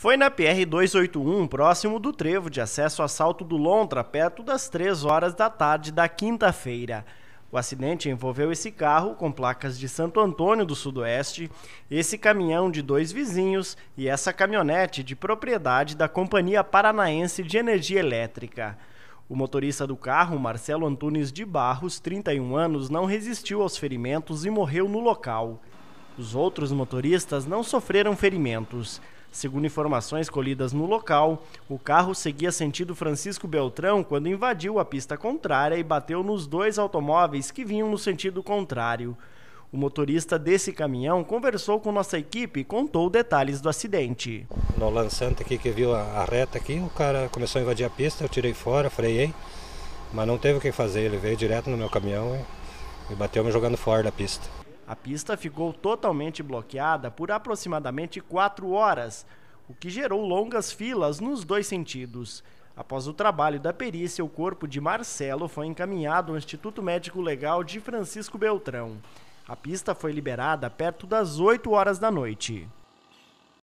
Foi na PR-281, próximo do trevo de acesso a Salto do Lontra, perto das 3 horas da tarde da quinta-feira. O acidente envolveu esse carro com placas de Santo Antônio do Sudoeste, esse caminhão de dois vizinhos e essa caminhonete de propriedade da Companhia Paranaense de Energia Elétrica. O motorista do carro, Marcelo Antunes de Barros, 31 anos, não resistiu aos ferimentos e morreu no local. Os outros motoristas não sofreram ferimentos. Segundo informações colhidas no local, o carro seguia sentido Francisco Beltrão quando invadiu a pista contrária e bateu nos dois automóveis que vinham no sentido contrário. O motorista desse caminhão conversou com nossa equipe e contou detalhes do acidente. No lançante aqui que viu a, reta aqui, o cara começou a invadir a pista, eu tirei fora, freiei, mas não teve o que fazer, ele veio direto no meu caminhão e, e bateu me jogando fora da pista. A pista ficou totalmente bloqueada por aproximadamente quatro horas, o que gerou longas filas nos dois sentidos. Após o trabalho da perícia, o corpo de Marcelo foi encaminhado ao Instituto Médico Legal de Francisco Beltrão. A pista foi liberada perto das 8 horas da noite.